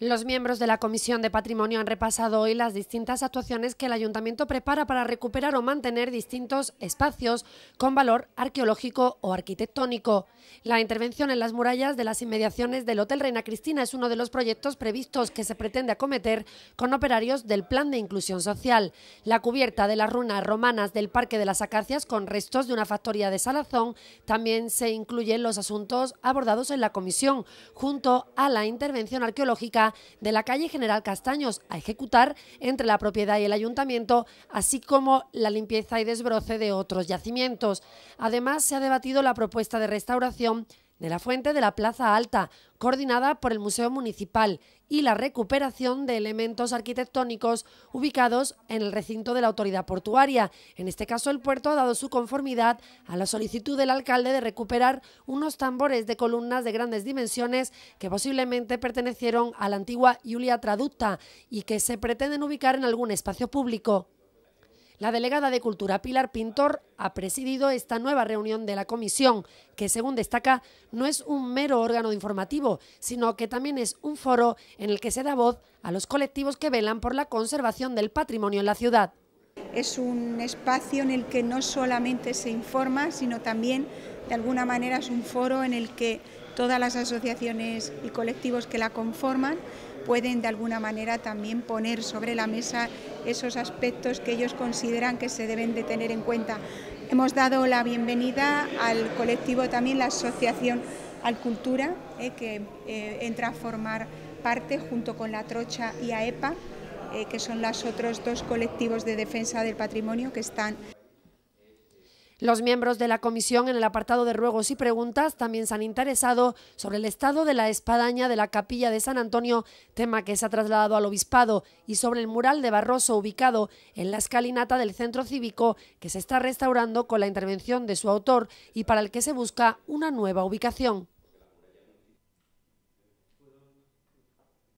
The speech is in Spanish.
Los miembros de la Comisión de Patrimonio han repasado hoy las distintas actuaciones que el Ayuntamiento prepara para recuperar o mantener distintos espacios con valor arqueológico o arquitectónico. La intervención en las murallas de las inmediaciones del Hotel Reina Cristina es uno de los proyectos previstos que se pretende acometer con operarios del Plan de Inclusión Social. La cubierta de las runas romanas del Parque de las Acacias con restos de una factoría de salazón también se incluyen los asuntos abordados en la comisión, junto a la intervención arqueológica de la calle General Castaños a ejecutar entre la propiedad y el ayuntamiento, así como la limpieza y desbroce de otros yacimientos. Además, se ha debatido la propuesta de restauración de la fuente de la Plaza Alta, coordinada por el Museo Municipal, y la recuperación de elementos arquitectónicos ubicados en el recinto de la autoridad portuaria. En este caso, el puerto ha dado su conformidad a la solicitud del alcalde de recuperar unos tambores de columnas de grandes dimensiones que posiblemente pertenecieron a la antigua Julia Traducta y que se pretenden ubicar en algún espacio público. La delegada de Cultura Pilar Pintor ha presidido esta nueva reunión de la comisión, que según destaca no es un mero órgano informativo, sino que también es un foro en el que se da voz a los colectivos que velan por la conservación del patrimonio en la ciudad. Es un espacio en el que no solamente se informa, sino también de alguna manera es un foro en el que todas las asociaciones y colectivos que la conforman pueden de alguna manera también poner sobre la mesa esos aspectos que ellos consideran que se deben de tener en cuenta. Hemos dado la bienvenida al colectivo también, la asociación Alcultura, eh, que eh, entra a formar parte junto con la Trocha y AEPA, e eh, que son los otros dos colectivos de defensa del patrimonio que están los miembros de la comisión en el apartado de ruegos y preguntas también se han interesado sobre el estado de la espadaña de la capilla de San Antonio, tema que se ha trasladado al obispado, y sobre el mural de Barroso ubicado en la escalinata del centro cívico que se está restaurando con la intervención de su autor y para el que se busca una nueva ubicación.